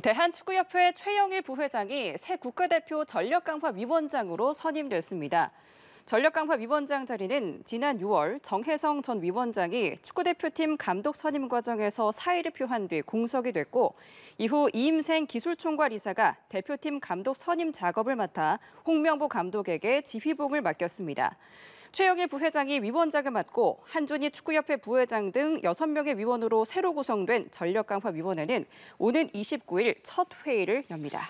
대한축구협회 최영일 부회장이 새 국가대표 전력강화 위원장으로 선임됐습니다. 전력강화 위원장 자리는 지난 6월 정혜성 전 위원장이 축구대표팀 감독 선임 과정에서 사의를 표한 뒤 공석이 됐고 이후 이임생 기술총괄 이사가 대표팀 감독 선임 작업을 맡아 홍명보 감독에게 지휘봉을 맡겼습니다. 최영일 부회장이 위원장을 맡고 한준희 축구협회 부회장 등 6명의 위원으로 새로 구성된 전력강화위원회는 오는 29일 첫 회의를 엽니다.